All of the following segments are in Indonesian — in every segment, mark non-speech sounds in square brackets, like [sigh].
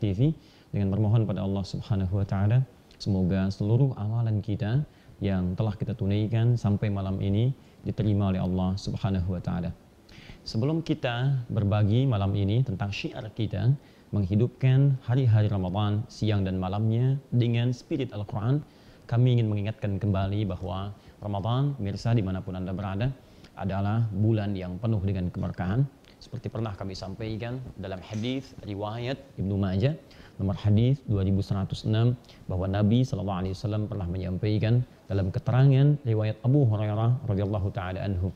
TV dengan bermohon pada Allah Subhanahu wa taala semoga seluruh amalan kita yang telah kita tunaikan sampai malam ini diterima oleh Allah Subhanahu wa taala. Sebelum kita berbagi malam ini tentang syiar kita menghidupkan hari-hari Ramadan siang dan malamnya dengan spirit Al-Qur'an, kami ingin mengingatkan kembali bahwa Ramadan, mirsa dimanapun Anda berada, adalah bulan yang penuh dengan keberkahan, seperti pernah kami sampaikan dalam hadis riwayat Ibnu Majah nomor hadis 2106 bahwa Nabi sallallahu alaihi wasallam pernah menyampaikan dalam keterangan riwayat Abu Hurairah radhiyallahu taala anhu.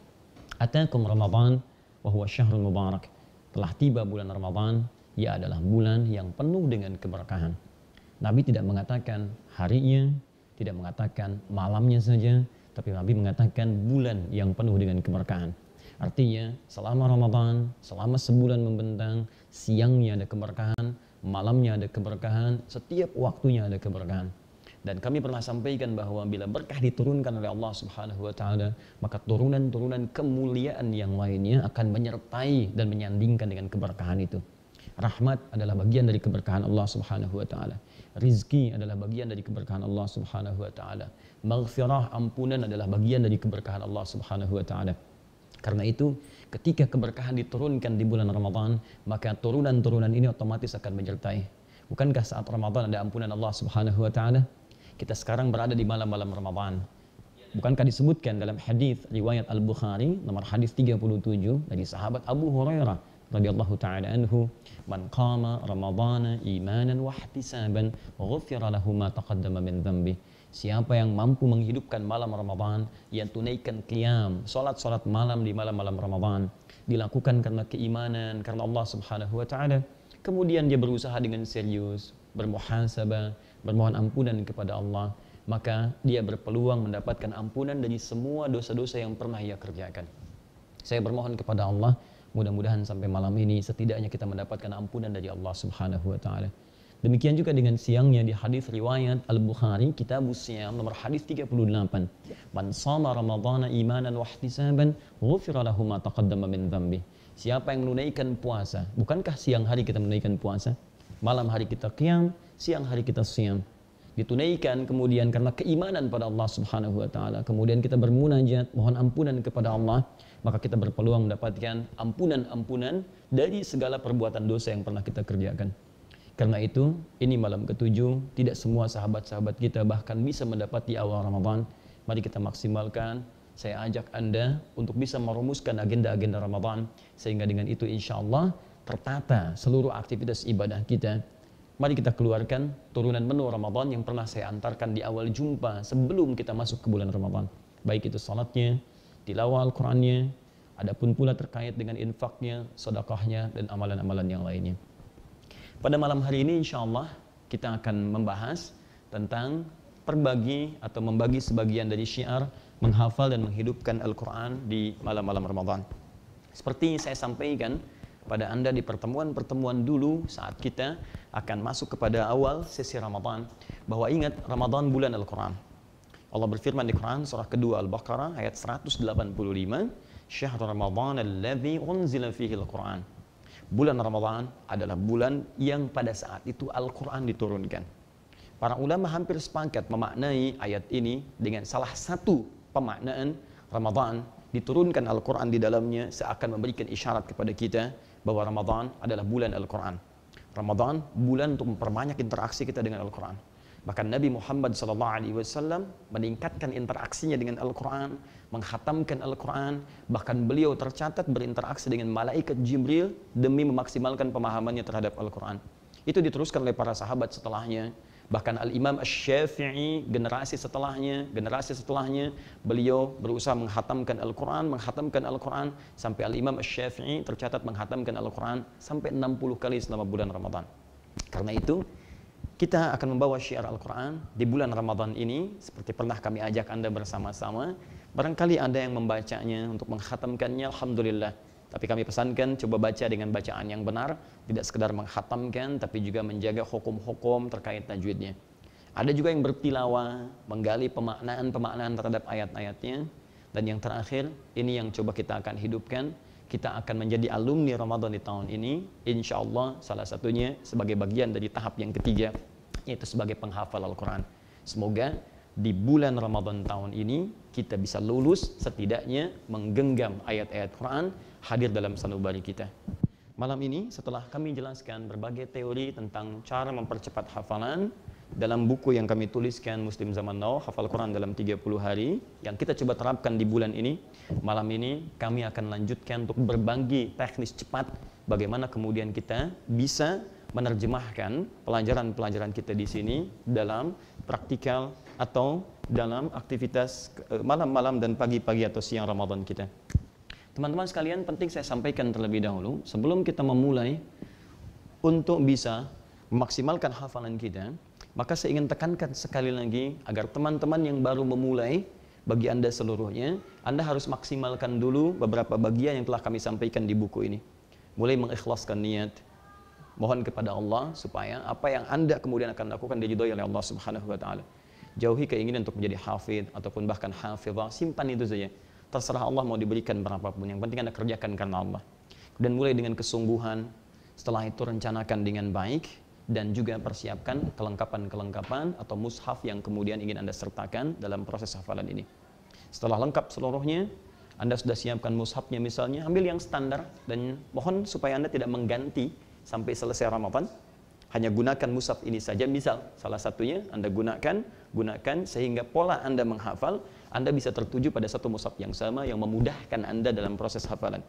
Atakum Ramadan wa huwa syahrul mubarak. Telah tiba bulan Ramadan, ia adalah bulan yang penuh dengan keberkahan. Nabi tidak mengatakan harinya, tidak mengatakan malamnya saja, tapi Nabi mengatakan bulan yang penuh dengan keberkahan. Artinya, selama Ramadan, selama sebulan membentang, siangnya ada keberkahan, malamnya ada keberkahan, setiap waktunya ada keberkahan. Dan kami pernah sampaikan bahwa bila berkah diturunkan oleh Allah Subhanahu wa taala, maka turunan-turunan kemuliaan yang lainnya akan menyertai dan menyandingkan dengan keberkahan itu. Rahmat adalah bagian dari keberkahan Allah Subhanahu wa taala. Rizki adalah bagian dari keberkahan Allah Subhanahu wa taala. Maghfirah ampunan adalah bagian dari keberkahan Allah Subhanahu wa taala. Karena itu ketika keberkahan diturunkan di bulan Ramadhan, maka turunan-turunan ini otomatis akan menyertai. Bukankah saat Ramadhan ada ampunan Allah Subhanahu wa taala? Kita sekarang berada di malam-malam Ramadhan. Bukankah disebutkan dalam hadis riwayat Al-Bukhari nomor hadis 37 dari sahabat Abu Hurairah radhiyallahu taala anhu man qama ramadhana imanan wa ihtisaban ghufira lahu ma taqaddama min dhanbihi Siapa yang mampu menghidupkan malam Ramadan, yang tunaikan qiyam, salat-salat malam di malam-malam Ramadan, dilakukan karena keimanan, karena Allah Subhanahu wa taala. Kemudian dia berusaha dengan serius, bermuhasabah, bermohon ampunan kepada Allah, maka dia berpeluang mendapatkan ampunan dari semua dosa-dosa yang pernah ia kerjakan. Saya bermohon kepada Allah, mudah-mudahan sampai malam ini setidaknya kita mendapatkan ampunan dari Allah Subhanahu wa taala. Demikian juga dengan siangnya di hadis riwayat Al-Bukhari Kitab Siyam nomor hadis 38. Man sama ramadhana imanan wa ihtisaban ghufira lahu ma taqaddama min dhanbi. Siapa yang menunaikan puasa? Bukankah siang hari kita menunaikan puasa? Malam hari kita qiyam, siang hari kita siam. Ditunaikan kemudian karena keimanan pada Allah Subhanahu wa taala. Kemudian kita bermunajat, mohon ampunan kepada Allah, maka kita berpeluang mendapatkan ampunan-ampunan dari segala perbuatan dosa yang pernah kita kerjakan. Karena itu, ini malam ketujuh, tidak semua sahabat-sahabat kita bahkan bisa mendapati awal Ramadan. Mari kita maksimalkan. Saya ajak Anda untuk bisa merumuskan agenda-agenda Ramadan. Sehingga dengan itu insya Allah tertata seluruh aktivitas ibadah kita. Mari kita keluarkan turunan menu Ramadan yang pernah saya antarkan di awal jumpa sebelum kita masuk ke bulan Ramadan. Baik itu salatnya, tilawah Al-Qurannya, adapun pula terkait dengan infaknya, sedekahnya, dan amalan-amalan yang lainnya. Pada malam hari ini insya Allah kita akan membahas tentang perbagi atau membagi sebagian dari syiar menghafal dan menghidupkan Al-Quran di malam-malam Ramadan. Seperti saya sampaikan pada Anda di pertemuan-pertemuan dulu saat kita akan masuk kepada awal sesi Ramadan. Bahwa ingat Ramadan bulan Al-Quran. Allah berfirman di Quran surah kedua Al-Baqarah ayat 185. Syahr Ramadan alladhi unzila fihi Al-Quran bulan Ramadan adalah bulan yang pada saat itu Al-Quran diturunkan. Para ulama hampir sepakat memaknai ayat ini dengan salah satu pemaknaan Ramadan diturunkan Al-Quran di dalamnya seakan memberikan isyarat kepada kita bahwa Ramadan adalah bulan Al-Quran. Ramadan bulan untuk memperbanyak interaksi kita dengan Al-Quran. Bahkan Nabi Muhammad SAW meningkatkan interaksinya dengan Al-Quran, menghatamkan Al-Quran, bahkan beliau tercatat berinteraksi dengan malaikat Jibril demi memaksimalkan pemahamannya terhadap Al-Quran. Itu diteruskan oleh para sahabat setelahnya. Bahkan Al-Imam Ash-Syafi'i, generasi setelahnya, generasi setelahnya, beliau berusaha menghatamkan Al-Quran, menghatamkan Al-Quran, sampai Al-Imam Ash-Syafi'i tercatat menghatamkan Al-Quran sampai 60 kali selama bulan Ramadan. Karena itu, kita akan membawa syiar Al-Quran di bulan Ramadan ini, seperti pernah kami ajak Anda bersama-sama. Barangkali ada yang membacanya untuk menghatamkannya, Alhamdulillah. Tapi kami pesankan, coba baca dengan bacaan yang benar, tidak sekedar menghatamkan, tapi juga menjaga hukum-hukum terkait tajwidnya. Ada juga yang bertilawah, menggali pemaknaan-pemaknaan terhadap ayat-ayatnya. Dan yang terakhir, ini yang coba kita akan hidupkan, kita akan menjadi alumni Ramadan di tahun ini. Insya Allah salah satunya sebagai bagian dari tahap yang ketiga itu sebagai penghafal Al-Quran. Semoga di bulan Ramadan tahun ini kita bisa lulus setidaknya menggenggam ayat-ayat Quran hadir dalam sanubari kita. Malam ini setelah kami jelaskan berbagai teori tentang cara mempercepat hafalan dalam buku yang kami tuliskan Muslim Zaman Now, Hafal Quran dalam 30 hari yang kita coba terapkan di bulan ini, malam ini kami akan lanjutkan untuk berbagi teknis cepat bagaimana kemudian kita bisa menerjemahkan pelajaran-pelajaran kita di sini dalam praktikal atau dalam aktivitas eh, malam-malam dan pagi-pagi atau siang Ramadan kita. Teman-teman sekalian, penting saya sampaikan terlebih dahulu sebelum kita memulai untuk bisa memaksimalkan hafalan kita, maka saya ingin tekankan sekali lagi agar teman-teman yang baru memulai bagi Anda seluruhnya, Anda harus maksimalkan dulu beberapa bagian yang telah kami sampaikan di buku ini. Mulai mengikhlaskan niat, Mohon kepada Allah supaya apa yang Anda kemudian akan lakukan dijodohi oleh Allah Subhanahu wa taala. Jauhi keinginan untuk menjadi hafid ataupun bahkan hafizah, simpan itu saja. Terserah Allah mau diberikan berapapun, yang penting Anda kerjakan karena Allah. Dan mulai dengan kesungguhan, setelah itu rencanakan dengan baik dan juga persiapkan kelengkapan-kelengkapan atau mushaf yang kemudian ingin Anda sertakan dalam proses hafalan ini. Setelah lengkap seluruhnya, anda sudah siapkan mushafnya misalnya, ambil yang standar dan mohon supaya Anda tidak mengganti sampai selesai Ramadan hanya gunakan musaf ini saja misal salah satunya Anda gunakan gunakan sehingga pola Anda menghafal Anda bisa tertuju pada satu musaf yang sama yang memudahkan Anda dalam proses hafalan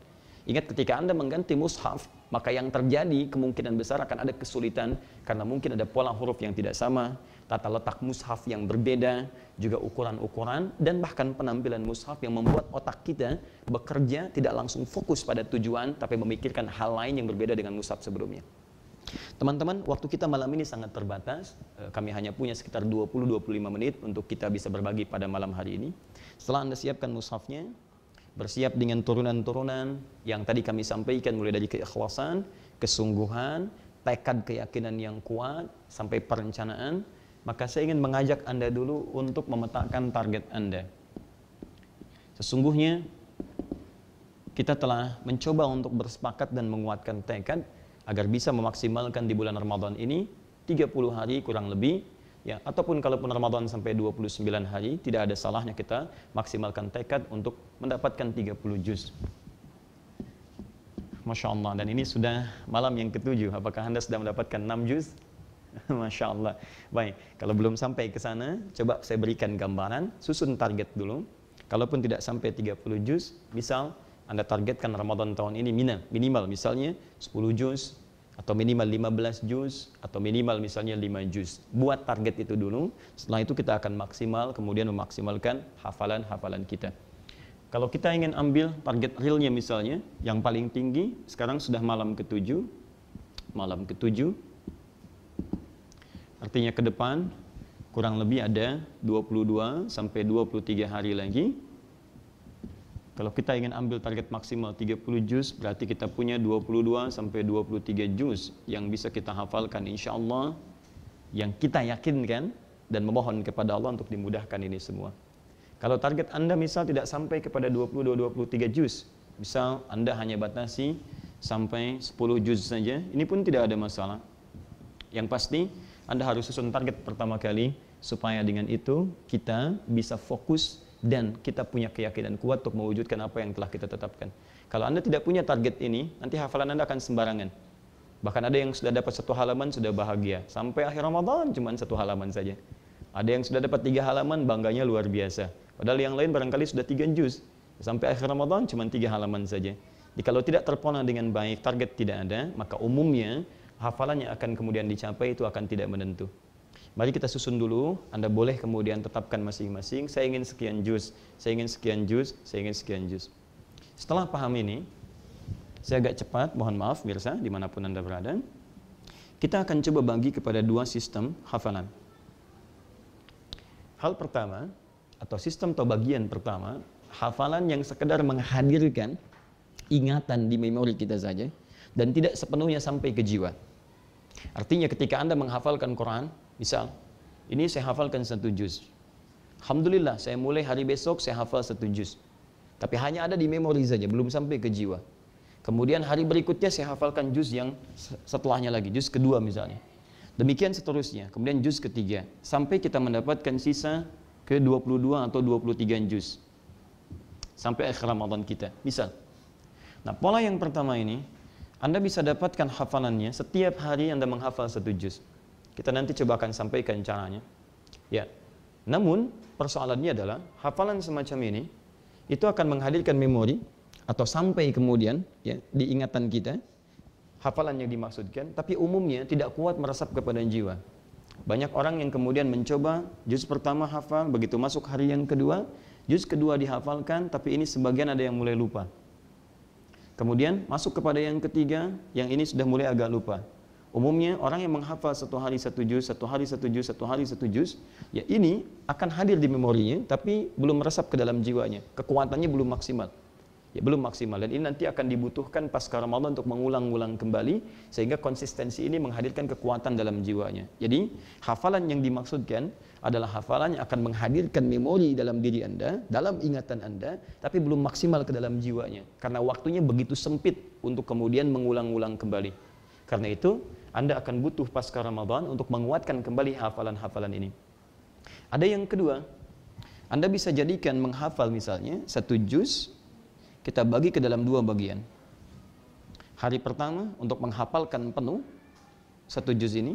Ingat ketika Anda mengganti mushaf, maka yang terjadi kemungkinan besar akan ada kesulitan karena mungkin ada pola huruf yang tidak sama, tata letak mushaf yang berbeda, juga ukuran-ukuran, dan bahkan penampilan mushaf yang membuat otak kita bekerja tidak langsung fokus pada tujuan, tapi memikirkan hal lain yang berbeda dengan mushaf sebelumnya. Teman-teman, waktu kita malam ini sangat terbatas. Eh, kami hanya punya sekitar 20-25 menit untuk kita bisa berbagi pada malam hari ini. Setelah Anda siapkan mushafnya, bersiap dengan turunan-turunan yang tadi kami sampaikan mulai dari keikhlasan, kesungguhan, tekad keyakinan yang kuat, sampai perencanaan, maka saya ingin mengajak Anda dulu untuk memetakan target Anda. Sesungguhnya kita telah mencoba untuk bersepakat dan menguatkan tekad agar bisa memaksimalkan di bulan Ramadan ini 30 hari kurang lebih ya ataupun kalaupun Ramadan sampai 29 hari tidak ada salahnya kita maksimalkan tekad untuk mendapatkan 30 juz. Masya Allah dan ini sudah malam yang ketujuh apakah Anda sudah mendapatkan 6 juz? [laughs] Masya Allah. Baik, kalau belum sampai ke sana, coba saya berikan gambaran, susun target dulu. Kalaupun tidak sampai 30 juz, misal Anda targetkan Ramadan tahun ini minimal misalnya 10 juz, atau minimal 15 juz atau minimal misalnya 5 juz. Buat target itu dulu, setelah itu kita akan maksimal kemudian memaksimalkan hafalan-hafalan kita. Kalau kita ingin ambil target realnya misalnya yang paling tinggi sekarang sudah malam ketujuh, malam ketujuh Artinya ke depan kurang lebih ada 22 sampai 23 hari lagi. Kalau kita ingin ambil target maksimal 30 juz, berarti kita punya 22 sampai 23 juz yang bisa kita hafalkan insya Allah, yang kita yakinkan dan memohon kepada Allah untuk dimudahkan ini semua. Kalau target Anda misal tidak sampai kepada 22-23 juz, misal Anda hanya batasi sampai 10 juz saja, ini pun tidak ada masalah. Yang pasti, anda harus susun target pertama kali supaya dengan itu kita bisa fokus dan kita punya keyakinan kuat untuk mewujudkan apa yang telah kita tetapkan. Kalau Anda tidak punya target ini, nanti hafalan Anda akan sembarangan. Bahkan ada yang sudah dapat satu halaman sudah bahagia. Sampai akhir Ramadan cuma satu halaman saja. Ada yang sudah dapat tiga halaman bangganya luar biasa. Padahal yang lain barangkali sudah tiga juz. Sampai akhir Ramadan cuma tiga halaman saja. Jadi kalau tidak terpona dengan baik, target tidak ada, maka umumnya Hafalan yang akan kemudian dicapai itu akan tidak menentu. Mari kita susun dulu, Anda boleh kemudian tetapkan masing-masing, saya ingin sekian juz, saya ingin sekian juz, saya ingin sekian juz. Setelah paham ini, saya agak cepat, mohon maaf mirsa, dimanapun Anda berada. Kita akan coba bagi kepada dua sistem hafalan. Hal pertama, atau sistem atau bagian pertama, hafalan yang sekedar menghadirkan ingatan di memori kita saja, dan tidak sepenuhnya sampai ke jiwa. Artinya ketika Anda menghafalkan Quran, misal, ini saya hafalkan satu juz. Alhamdulillah, saya mulai hari besok saya hafal satu juz. Tapi hanya ada di memori saja, belum sampai ke jiwa. Kemudian hari berikutnya saya hafalkan juz yang setelahnya lagi, juz kedua misalnya. Demikian seterusnya, kemudian juz ketiga. Sampai kita mendapatkan sisa ke 22 atau 23 juz. Sampai akhir Ramadan kita, misal. Nah, pola yang pertama ini, anda bisa dapatkan hafalannya setiap hari Anda menghafal satu juz. Kita nanti coba akan sampaikan caranya. Ya. Namun persoalannya adalah hafalan semacam ini itu akan menghadirkan memori atau sampai kemudian ya, di ingatan kita hafalan yang dimaksudkan tapi umumnya tidak kuat meresap kepada jiwa. Banyak orang yang kemudian mencoba juz pertama hafal, begitu masuk hari yang kedua, juz kedua dihafalkan tapi ini sebagian ada yang mulai lupa. Kemudian masuk kepada yang ketiga, yang ini sudah mulai agak lupa. Umumnya orang yang menghafal satu hari satu juz, satu hari satu juz, satu hari satu juz, ya ini akan hadir di memorinya, tapi belum meresap ke dalam jiwanya. Kekuatannya belum maksimal. Ya, belum maksimal dan ini nanti akan dibutuhkan pas Ramadan untuk mengulang-ulang kembali sehingga konsistensi ini menghadirkan kekuatan dalam jiwanya. Jadi, hafalan yang dimaksudkan adalah hafalan yang akan menghadirkan memori dalam diri Anda, dalam ingatan Anda, tapi belum maksimal ke dalam jiwanya. Karena waktunya begitu sempit untuk kemudian mengulang-ulang kembali. Karena itu, Anda akan butuh pasca Ramadan untuk menguatkan kembali hafalan-hafalan ini. Ada yang kedua, Anda bisa jadikan menghafal misalnya satu juz, kita bagi ke dalam dua bagian. Hari pertama untuk menghafalkan penuh satu juz ini,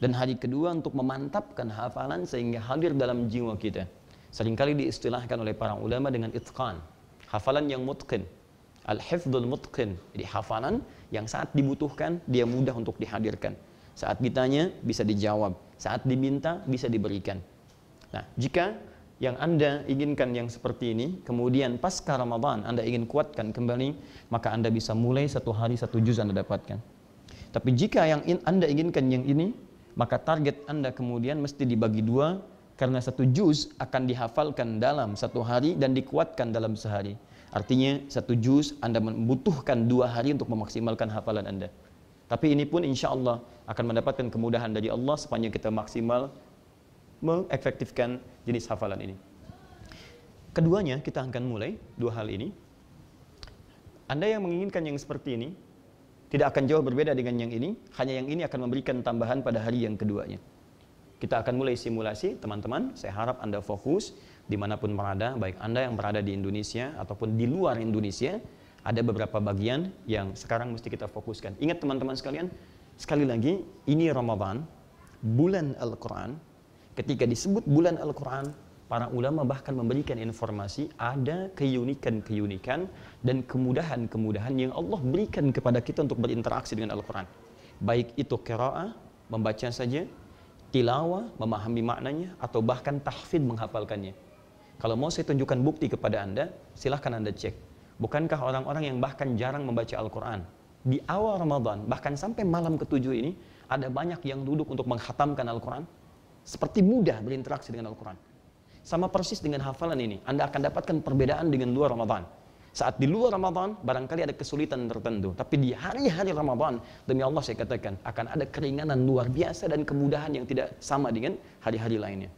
dan hari kedua untuk memantapkan hafalan sehingga hadir dalam jiwa kita. Seringkali diistilahkan oleh para ulama dengan itqan, hafalan yang mutqin. al hifdul mutqin, jadi hafalan yang saat dibutuhkan dia mudah untuk dihadirkan. Saat ditanya bisa dijawab, saat diminta bisa diberikan. Nah, jika yang Anda inginkan yang seperti ini, kemudian pasca Ramadan Anda ingin kuatkan kembali, maka Anda bisa mulai satu hari satu juz Anda dapatkan. Tapi jika yang Anda inginkan yang ini, maka target Anda kemudian mesti dibagi dua karena satu juz akan dihafalkan dalam satu hari dan dikuatkan dalam sehari. Artinya satu juz Anda membutuhkan dua hari untuk memaksimalkan hafalan Anda. Tapi ini pun insya Allah akan mendapatkan kemudahan dari Allah sepanjang kita maksimal mengefektifkan jenis hafalan ini. Keduanya kita akan mulai dua hal ini. Anda yang menginginkan yang seperti ini, tidak akan jauh berbeda dengan yang ini, hanya yang ini akan memberikan tambahan pada hari yang keduanya. Kita akan mulai simulasi, teman-teman. Saya harap Anda fokus dimanapun berada, baik Anda yang berada di Indonesia ataupun di luar Indonesia, ada beberapa bagian yang sekarang mesti kita fokuskan. Ingat teman-teman sekalian, sekali lagi, ini Ramadan, bulan Al-Quran. Ketika disebut bulan Al-Quran, para ulama bahkan memberikan informasi ada keunikan-keunikan dan kemudahan-kemudahan yang Allah berikan kepada kita untuk berinteraksi dengan Al-Quran. Baik itu kira'ah, membaca saja, tilawah, memahami maknanya, atau bahkan tahfid menghafalkannya. Kalau mau saya tunjukkan bukti kepada Anda, silahkan Anda cek. Bukankah orang-orang yang bahkan jarang membaca Al-Quran, di awal Ramadan, bahkan sampai malam ketujuh ini, ada banyak yang duduk untuk menghatamkan Al-Quran, seperti mudah berinteraksi dengan Al-Quran. Sama persis dengan hafalan ini, Anda akan dapatkan perbedaan dengan luar Ramadan. Saat di luar Ramadan, barangkali ada kesulitan tertentu. Tapi di hari-hari Ramadan, demi Allah saya katakan, akan ada keringanan luar biasa dan kemudahan yang tidak sama dengan hari-hari lainnya.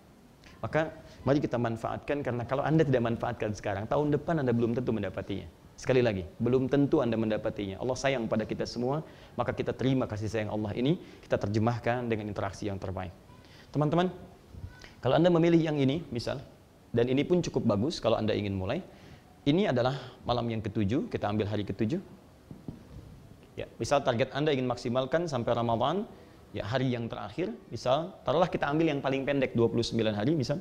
Maka mari kita manfaatkan karena kalau Anda tidak manfaatkan sekarang, tahun depan Anda belum tentu mendapatinya. Sekali lagi, belum tentu Anda mendapatinya. Allah sayang pada kita semua, maka kita terima kasih sayang Allah ini, kita terjemahkan dengan interaksi yang terbaik. Teman-teman, kalau Anda memilih yang ini, misal, dan ini pun cukup bagus kalau Anda ingin mulai. Ini adalah malam yang ketujuh, kita ambil hari ketujuh. Ya, misal target Anda ingin maksimalkan sampai Ramadan, ya hari yang terakhir, misal, taruhlah kita ambil yang paling pendek 29 hari, misal.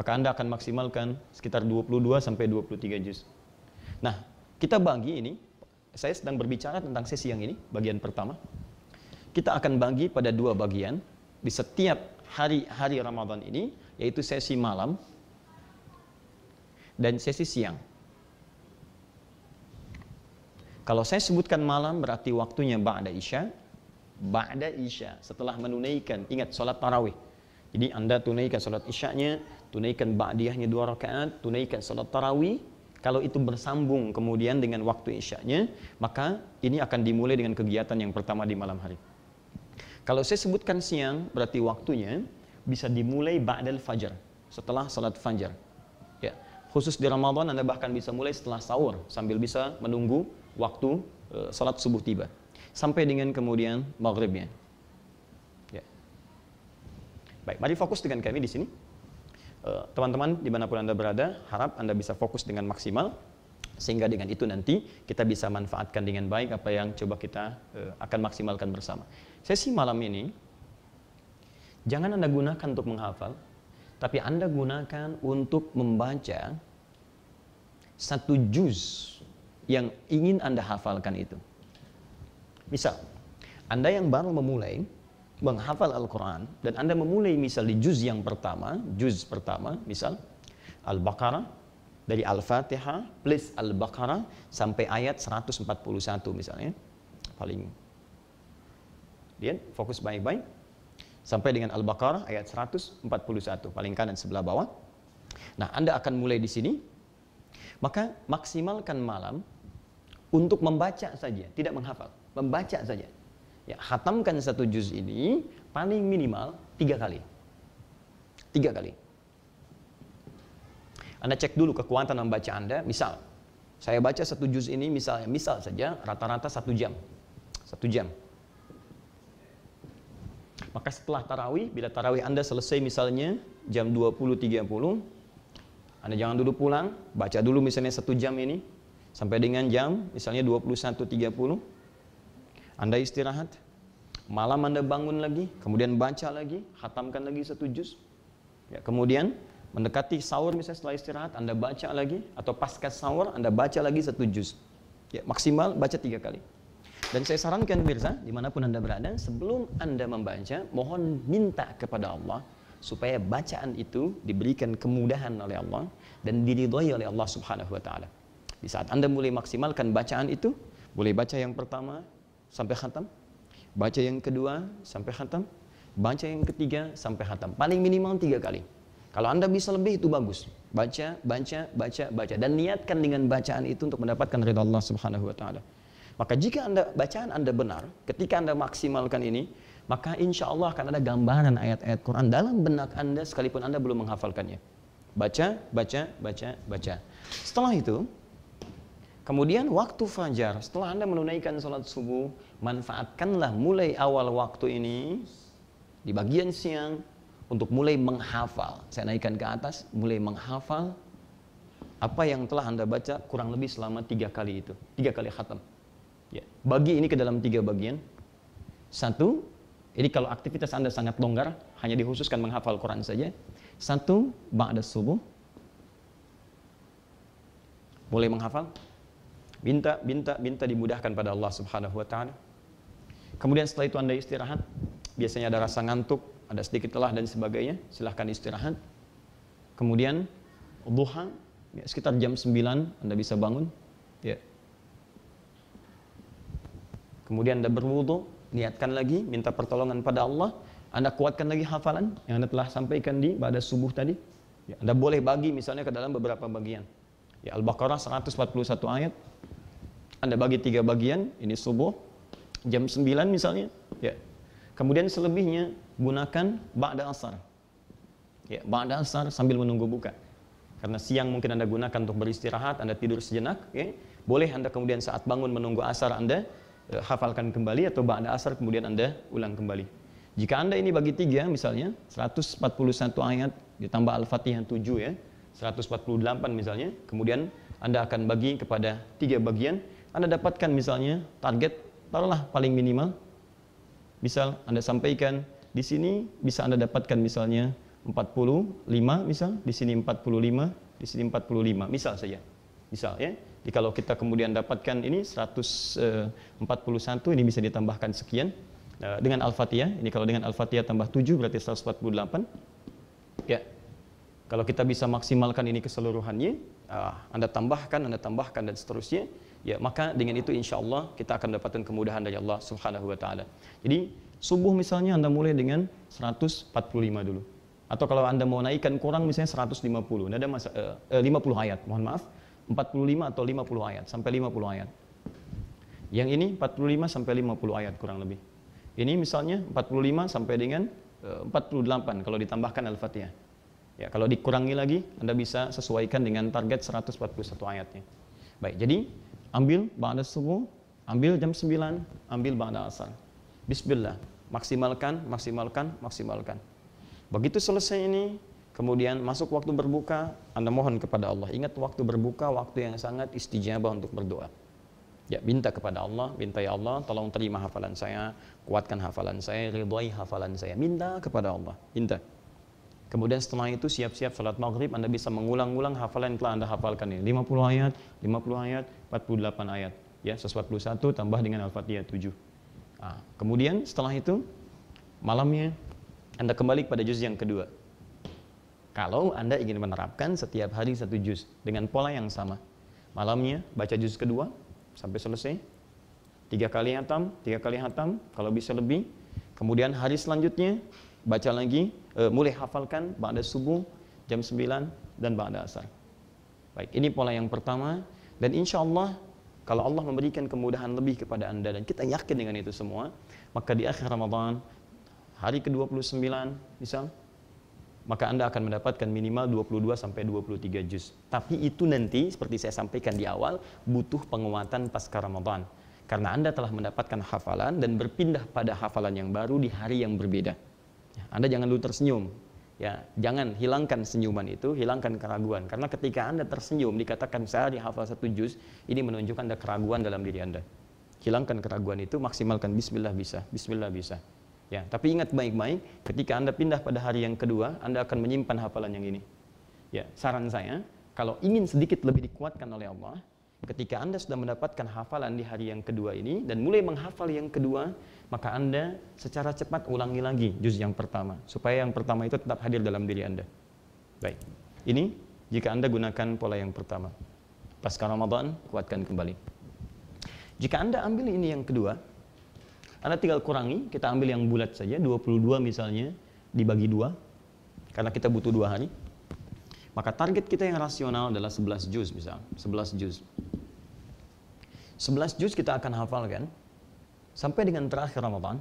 Maka Anda akan maksimalkan sekitar 22 sampai 23 juz. Nah, kita bagi ini, saya sedang berbicara tentang sesi yang ini, bagian pertama. Kita akan bagi pada dua bagian, di setiap hari-hari Ramadan ini, yaitu sesi malam dan sesi siang. Kalau saya sebutkan malam berarti waktunya ba'da isya, ba'da isya setelah menunaikan, ingat sholat tarawih. Jadi Anda tunaikan sholat nya tunaikan ba'diyahnya dua rakaat, tunaikan sholat tarawih, kalau itu bersambung kemudian dengan waktu Isha-nya maka ini akan dimulai dengan kegiatan yang pertama di malam hari. Kalau saya sebutkan siang, berarti waktunya bisa dimulai ba'dal fajar, setelah salat fajar. Ya. Khusus di Ramadan Anda bahkan bisa mulai setelah sahur sambil bisa menunggu waktu e, salat subuh tiba sampai dengan kemudian maghribnya. Ya. Baik, mari fokus dengan kami di sini. Eh, teman-teman, dimanapun Anda berada, harap Anda bisa fokus dengan maksimal sehingga dengan itu nanti kita bisa manfaatkan dengan baik apa yang coba kita uh, akan maksimalkan bersama. Sesi malam ini, jangan Anda gunakan untuk menghafal, tapi Anda gunakan untuk membaca satu juz yang ingin Anda hafalkan itu. Misal, Anda yang baru memulai, menghafal Al-Quran dan Anda memulai misal di juz yang pertama, juz pertama misal Al-Baqarah dari Al-Fatihah plus Al-Baqarah sampai ayat 141 misalnya paling lihat fokus baik-baik sampai dengan Al-Baqarah ayat 141 paling kanan sebelah bawah nah Anda akan mulai di sini maka maksimalkan malam untuk membaca saja tidak menghafal membaca saja ya hatamkan satu juz ini paling minimal tiga kali tiga kali anda cek dulu kekuatan membaca Anda. Misal, saya baca satu juz ini misalnya, misal saja rata-rata satu jam. Satu jam. Maka setelah tarawih, bila tarawih Anda selesai misalnya jam 20.30, Anda jangan dulu pulang, baca dulu misalnya satu jam ini, sampai dengan jam misalnya 21.30, Anda istirahat, malam Anda bangun lagi, kemudian baca lagi, hatamkan lagi satu juz, ya, kemudian Mendekati sahur misalnya setelah istirahat, Anda baca lagi. Atau pasca sahur, Anda baca lagi satu juz. Ya, maksimal baca tiga kali. Dan saya sarankan Mirza, dimanapun Anda berada, sebelum Anda membaca, mohon minta kepada Allah supaya bacaan itu diberikan kemudahan oleh Allah dan diridhoi oleh Allah Subhanahu wa taala. Di saat Anda mulai maksimalkan bacaan itu, boleh baca yang pertama sampai khatam, baca yang kedua sampai khatam, baca yang ketiga sampai khatam. Paling minimal tiga kali. Kalau Anda bisa lebih itu bagus. Baca, baca, baca, baca dan niatkan dengan bacaan itu untuk mendapatkan ridha Allah Subhanahu wa taala. Maka jika Anda bacaan Anda benar, ketika Anda maksimalkan ini, maka insya Allah akan ada gambaran ayat-ayat Quran dalam benak Anda sekalipun Anda belum menghafalkannya. Baca, baca, baca, baca. Setelah itu, kemudian waktu fajar, setelah Anda menunaikan sholat subuh, manfaatkanlah mulai awal waktu ini, di bagian siang, untuk mulai menghafal. Saya naikkan ke atas, mulai menghafal apa yang telah Anda baca kurang lebih selama tiga kali itu. Tiga kali khatam. Ya. Bagi ini ke dalam tiga bagian. Satu, jadi kalau aktivitas Anda sangat longgar, hanya dikhususkan menghafal Quran saja. Satu, ada subuh. boleh menghafal. Minta, minta, minta dimudahkan pada Allah subhanahu wa ta'ala. Kemudian setelah itu Anda istirahat, biasanya ada rasa ngantuk, ada sedikit lelah dan sebagainya, silahkan istirahat. Kemudian duha ya, sekitar jam 9 Anda bisa bangun. Ya. Kemudian Anda berwudu, niatkan lagi, minta pertolongan pada Allah. Anda kuatkan lagi hafalan yang Anda telah sampaikan di pada subuh tadi. Ya, anda boleh bagi misalnya ke dalam beberapa bagian. Ya, Al-Baqarah 141 ayat. Anda bagi tiga bagian, ini subuh, jam 9 misalnya. Ya, Kemudian selebihnya gunakan ba'da asar. Ya, ba'da asar sambil menunggu buka. Karena siang mungkin Anda gunakan untuk beristirahat, Anda tidur sejenak, ya. Boleh Anda kemudian saat bangun menunggu asar Anda e, hafalkan kembali atau ba'da asar kemudian Anda ulang kembali. Jika Anda ini bagi tiga misalnya, 141 ayat ditambah Al-Fatihah 7 ya, 148 misalnya, kemudian Anda akan bagi kepada tiga bagian, Anda dapatkan misalnya target, taruhlah paling minimal Misal Anda sampaikan di sini bisa Anda dapatkan misalnya 45 misal, di sini 45, di sini 45 misal saja. Misal ya. Jadi kalau kita kemudian dapatkan ini 141 eh, ini bisa ditambahkan sekian nah, dengan Al-Fatihah. Ini kalau dengan Al-Fatihah tambah 7 berarti 148. Ya. Kalau kita bisa maksimalkan ini keseluruhannya, ah, Anda tambahkan, Anda tambahkan dan seterusnya, ya maka dengan itu insya Allah kita akan mendapatkan kemudahan dari Allah Subhanahu wa taala. Jadi subuh misalnya Anda mulai dengan 145 dulu. Atau kalau Anda mau naikkan kurang misalnya 150. Nah, ada masa, eh, eh, uh, 50 ayat, mohon maaf. 45 atau 50 ayat, sampai 50 ayat. Yang ini 45 sampai 50 ayat kurang lebih. Ini misalnya 45 sampai dengan 48 eh, kalau ditambahkan Al-Fatihah. Ya, kalau dikurangi lagi, Anda bisa sesuaikan dengan target 141 ayatnya. Baik, jadi Ambil ba'da subuh, ambil jam 9, ambil ba'da asar. Bismillah, maksimalkan, maksimalkan, maksimalkan. Begitu selesai ini, kemudian masuk waktu berbuka, Anda mohon kepada Allah. Ingat waktu berbuka, waktu yang sangat istijabah untuk berdoa. Ya, minta kepada Allah, minta ya Allah, tolong terima hafalan saya, kuatkan hafalan saya, ridhai hafalan saya. Minta kepada Allah, minta. Kemudian setelah itu siap-siap salat maghrib, Anda bisa mengulang-ulang hafalan yang telah Anda hafalkan ini. 50 ayat, 50 ayat, 48 ayat. Ya, 141 tambah dengan Al-Fatihah 7. Nah, kemudian setelah itu, malamnya Anda kembali pada juz yang kedua. Kalau Anda ingin menerapkan setiap hari satu juz dengan pola yang sama. Malamnya baca juz kedua sampai selesai. Tiga kali hatam, tiga kali hatam, kalau bisa lebih. Kemudian hari selanjutnya baca lagi, e, mulai hafalkan pada subuh jam 9 dan pada asar. Baik, ini pola yang pertama dan insya Allah, kalau Allah memberikan kemudahan lebih kepada Anda dan kita yakin dengan itu semua, maka di akhir Ramadan, hari ke-29, misal, maka Anda akan mendapatkan minimal 22 sampai 23 juz. Tapi itu nanti seperti saya sampaikan di awal butuh penguatan pasca Ramadan. Karena Anda telah mendapatkan hafalan dan berpindah pada hafalan yang baru di hari yang berbeda. Ya, anda jangan dulu tersenyum, Ya, jangan hilangkan senyuman itu, hilangkan keraguan. Karena ketika Anda tersenyum, dikatakan saya dihafal satu juz, ini menunjukkan ada keraguan dalam diri Anda. Hilangkan keraguan itu, maksimalkan bismillah bisa, bismillah bisa. Ya, tapi ingat baik-baik, ketika Anda pindah pada hari yang kedua, Anda akan menyimpan hafalan yang ini. Ya, saran saya, kalau ingin sedikit lebih dikuatkan oleh Allah, Ketika Anda sudah mendapatkan hafalan di hari yang kedua ini dan mulai menghafal yang kedua, maka Anda secara cepat ulangi lagi juz yang pertama supaya yang pertama itu tetap hadir dalam diri Anda. Baik. Ini jika Anda gunakan pola yang pertama. Pasca Ramadan kuatkan kembali. Jika Anda ambil ini yang kedua, Anda tinggal kurangi, kita ambil yang bulat saja 22 misalnya dibagi dua karena kita butuh dua hari. Maka target kita yang rasional adalah 11 juz misalnya, 11 juz. 11 juz kita akan hafalkan sampai dengan terakhir Ramadan.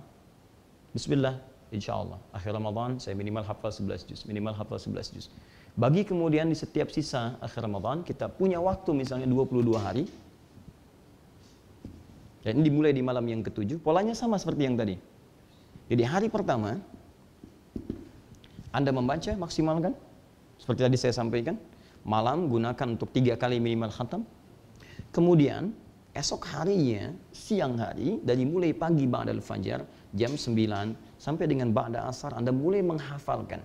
Bismillah, insyaallah Akhir Ramadan saya minimal hafal 11 juz, minimal hafal 11 juz. Bagi kemudian di setiap sisa akhir Ramadan kita punya waktu misalnya 22 hari. Dan ini dimulai di malam yang ketujuh. Polanya sama seperti yang tadi. Jadi hari pertama Anda membaca maksimalkan seperti tadi saya sampaikan. Malam gunakan untuk tiga kali minimal khatam. Kemudian esok harinya, siang hari, dari mulai pagi Ba'dal Fajar, jam 9, sampai dengan Ba'da Asar, Anda mulai menghafalkan.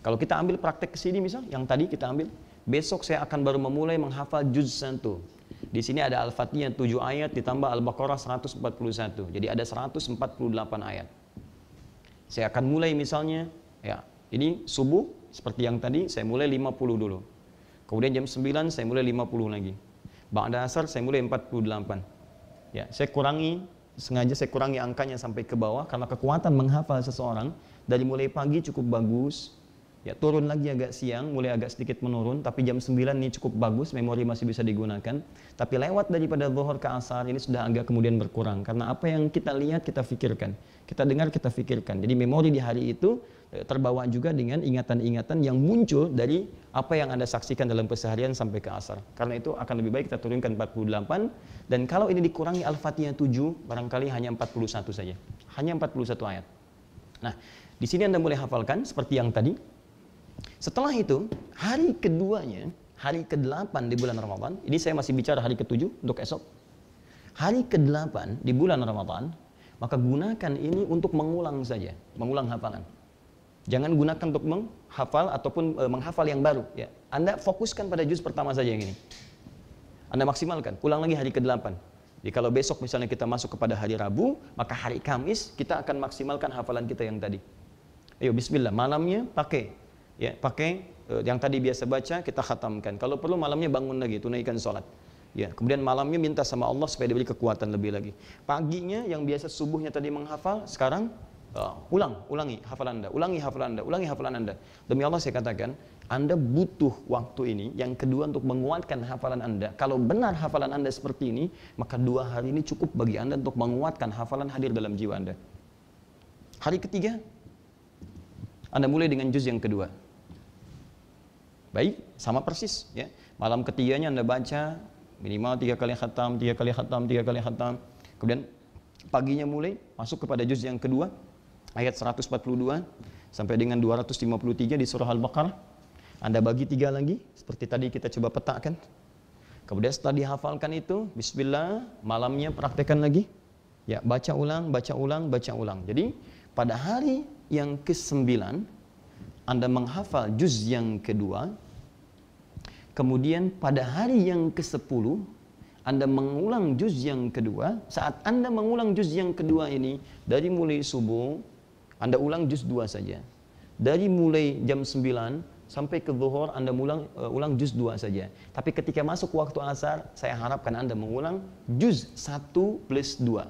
Kalau kita ambil praktek ke sini misal, yang tadi kita ambil, besok saya akan baru memulai menghafal juz satu. Di sini ada Al-Fatihah 7 ayat ditambah Al-Baqarah 141. Jadi ada 148 ayat. Saya akan mulai misalnya, ya, ini subuh seperti yang tadi saya mulai 50 dulu. Kemudian jam 9 saya mulai 50 lagi. Ba'da asar saya mulai 48. Ya, saya kurangi, sengaja saya kurangi angkanya sampai ke bawah karena kekuatan menghafal seseorang dari mulai pagi cukup bagus, ya turun lagi agak siang, mulai agak sedikit menurun, tapi jam 9 ini cukup bagus, memori masih bisa digunakan. Tapi lewat daripada zuhur ke asar ini sudah agak kemudian berkurang, karena apa yang kita lihat kita pikirkan, kita dengar kita pikirkan. Jadi memori di hari itu eh, terbawa juga dengan ingatan-ingatan yang muncul dari apa yang Anda saksikan dalam keseharian sampai ke asar. Karena itu akan lebih baik kita turunkan 48, dan kalau ini dikurangi Al-Fatihah 7, barangkali hanya 41 saja. Hanya 41 ayat. Nah, di sini Anda boleh hafalkan seperti yang tadi, setelah itu, hari keduanya, hari ke-8 di bulan Ramadan, ini saya masih bicara hari ke-7 untuk esok. Hari ke-8 di bulan Ramadan, maka gunakan ini untuk mengulang saja, mengulang hafalan. Jangan gunakan untuk menghafal ataupun e, menghafal yang baru. Ya. Anda fokuskan pada juz pertama saja yang ini. Anda maksimalkan, ulang lagi hari ke-8. Jadi kalau besok misalnya kita masuk kepada hari Rabu, maka hari Kamis kita akan maksimalkan hafalan kita yang tadi. Ayo bismillah, malamnya pakai ya pakai eh, yang tadi biasa baca kita khatamkan kalau perlu malamnya bangun lagi tunaikan sholat ya kemudian malamnya minta sama Allah supaya diberi kekuatan lebih lagi paginya yang biasa subuhnya tadi menghafal sekarang uh, ulang ulangi hafalan anda ulangi hafalan anda ulangi hafalan anda demi Allah saya katakan anda butuh waktu ini yang kedua untuk menguatkan hafalan anda kalau benar hafalan anda seperti ini maka dua hari ini cukup bagi anda untuk menguatkan hafalan hadir dalam jiwa anda hari ketiga anda mulai dengan juz yang kedua Baik, sama persis. Ya. Malam ketiganya Anda baca minimal tiga kali khatam, tiga kali khatam, tiga kali khatam. Kemudian paginya mulai masuk kepada juz yang kedua ayat 142 sampai dengan 253 di surah Al-Baqarah. Anda bagi tiga lagi seperti tadi kita coba petakan. Kemudian setelah dihafalkan itu, bismillah, malamnya praktekan lagi. Ya, baca ulang, baca ulang, baca ulang. Jadi, pada hari yang ke-9 Anda menghafal juz yang kedua, Kemudian pada hari yang ke-10 Anda mengulang juz yang kedua Saat Anda mengulang juz yang kedua ini Dari mulai subuh Anda ulang juz dua saja Dari mulai jam 9 Sampai ke zuhur Anda ulang, uh, eh, ulang juz dua saja Tapi ketika masuk waktu asar Saya harapkan Anda mengulang juz satu plus dua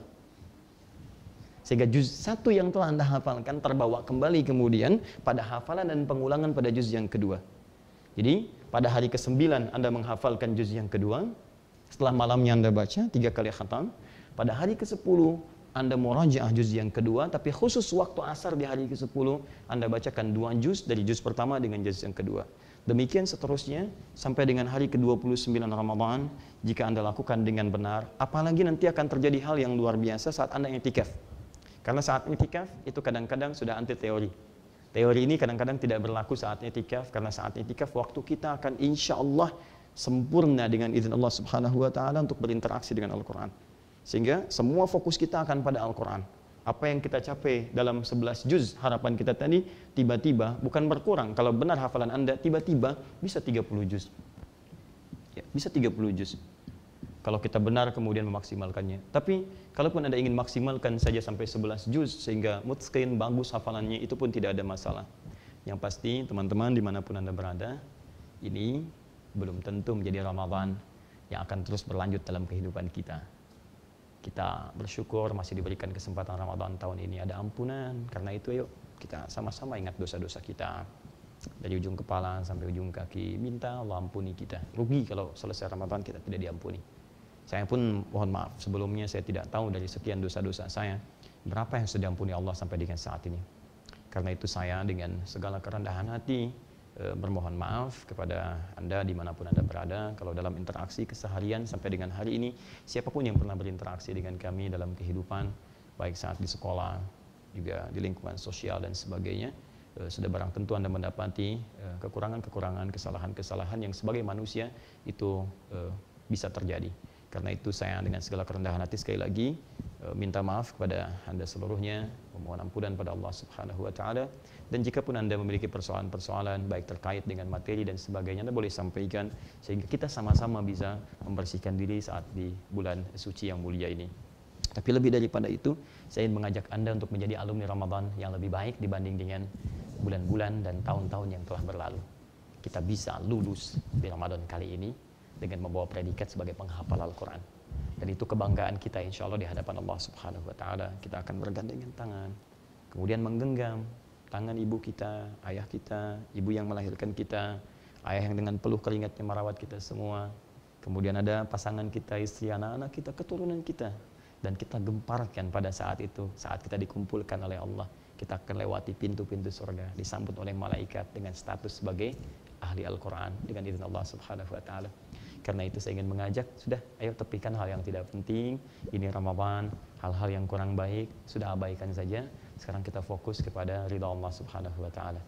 sehingga juz satu yang telah anda hafalkan terbawa kembali kemudian pada hafalan dan pengulangan pada juz yang kedua. Jadi pada hari ke-9 Anda menghafalkan juz yang kedua. Setelah malamnya Anda baca tiga kali khatam. Pada hari ke-10 Anda murajaah juz yang kedua tapi khusus waktu asar di hari ke-10 Anda bacakan dua juz dari juz pertama dengan juz yang kedua. Demikian seterusnya sampai dengan hari ke-29 Ramadan jika Anda lakukan dengan benar, apalagi nanti akan terjadi hal yang luar biasa saat Anda intikaf. Karena saat intikaf itu kadang-kadang sudah anti teori. Teori ini kadang-kadang tidak berlaku saat itikaf karena saat itikaf waktu kita akan insya Allah sempurna dengan izin Allah Subhanahu wa taala untuk berinteraksi dengan Al-Qur'an. Sehingga semua fokus kita akan pada Al-Qur'an. Apa yang kita capai dalam 11 juz harapan kita tadi tiba-tiba bukan berkurang. Kalau benar hafalan Anda tiba-tiba bisa 30 juz. Ya, bisa 30 juz kalau kita benar kemudian memaksimalkannya. Tapi kalaupun Anda ingin maksimalkan saja sampai 11 juz sehingga mutqin bagus hafalannya itu pun tidak ada masalah. Yang pasti teman-teman dimanapun Anda berada, ini belum tentu menjadi Ramadan yang akan terus berlanjut dalam kehidupan kita. Kita bersyukur masih diberikan kesempatan Ramadan tahun ini ada ampunan. Karena itu yuk kita sama-sama ingat dosa-dosa kita dari ujung kepala sampai ujung kaki minta Allah ampuni kita rugi kalau selesai Ramadan kita tidak diampuni saya pun mohon maaf sebelumnya saya tidak tahu dari sekian dosa-dosa saya berapa yang sudah punya Allah sampai dengan saat ini. Karena itu saya dengan segala kerendahan hati e, bermohon maaf kepada Anda dimanapun Anda berada. Kalau dalam interaksi keseharian sampai dengan hari ini, siapapun yang pernah berinteraksi dengan kami dalam kehidupan, baik saat di sekolah, juga di lingkungan sosial dan sebagainya, e, sudah barang tentu Anda mendapati e, kekurangan-kekurangan, kesalahan-kesalahan yang sebagai manusia itu e, bisa terjadi. Karena itu saya dengan segala kerendahan hati sekali lagi eh, minta maaf kepada Anda seluruhnya, memohon ampunan pada Allah Subhanahu wa taala. Dan jika pun Anda memiliki persoalan-persoalan baik terkait dengan materi dan sebagainya, Anda boleh sampaikan sehingga kita sama-sama bisa membersihkan diri saat di bulan suci yang mulia ini. Tapi lebih daripada itu, saya ingin mengajak Anda untuk menjadi alumni Ramadan yang lebih baik dibanding dengan bulan-bulan dan tahun-tahun yang telah berlalu. Kita bisa lulus di Ramadan kali ini dengan membawa predikat sebagai penghafal Al-Quran. Dan itu kebanggaan kita insya Allah di hadapan Allah Subhanahu Wa Taala. Kita akan bergandengan tangan, kemudian menggenggam tangan ibu kita, ayah kita, ibu yang melahirkan kita, ayah yang dengan peluh keringatnya merawat kita semua. Kemudian ada pasangan kita, istri, anak-anak kita, keturunan kita. Dan kita gemparkan pada saat itu, saat kita dikumpulkan oleh Allah. Kita akan lewati pintu-pintu surga, disambut oleh malaikat dengan status sebagai ahli Al-Quran dengan izin Allah subhanahu wa ta'ala. Karena itu saya ingin mengajak, sudah ayo tepikan hal yang tidak penting, ini Ramadan, hal-hal yang kurang baik, sudah abaikan saja. Sekarang kita fokus kepada ridha Allah Subhanahu wa taala.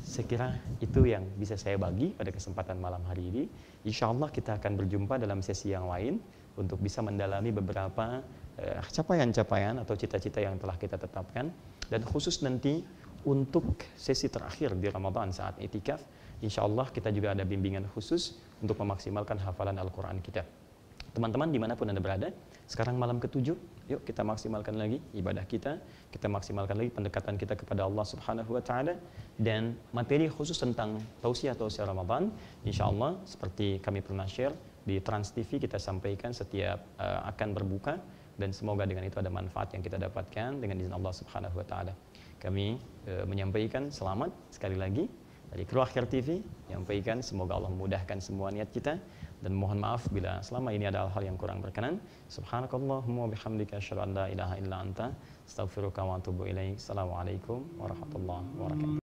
Saya itu yang bisa saya bagi pada kesempatan malam hari ini. Insya Allah kita akan berjumpa dalam sesi yang lain untuk bisa mendalami beberapa eh, capaian-capaian atau cita-cita yang telah kita tetapkan. Dan khusus nanti untuk sesi terakhir di Ramadan saat itikaf, insya Allah kita juga ada bimbingan khusus untuk memaksimalkan hafalan Al-Quran kita. Teman-teman dimanapun Anda berada, sekarang malam ketujuh, yuk kita maksimalkan lagi ibadah kita, kita maksimalkan lagi pendekatan kita kepada Allah Subhanahu wa taala dan materi khusus tentang tausiah tausiah Ramadan, insya Allah seperti kami pernah share di Trans TV kita sampaikan setiap uh, akan berbuka dan semoga dengan itu ada manfaat yang kita dapatkan dengan izin Allah Subhanahu wa taala. Kami eh, menyampaikan selamat sekali lagi dari kru akhir TV yang menyampaikan semoga Allah memudahkan semua niat kita dan mohon maaf bila selama ini ada hal-hal yang kurang berkenan subhanakallahumma bihamdika asyhadu an la ilaha illa anta astaghfiruka wa atubu ilaik assalamualaikum warahmatullahi wabarakatuh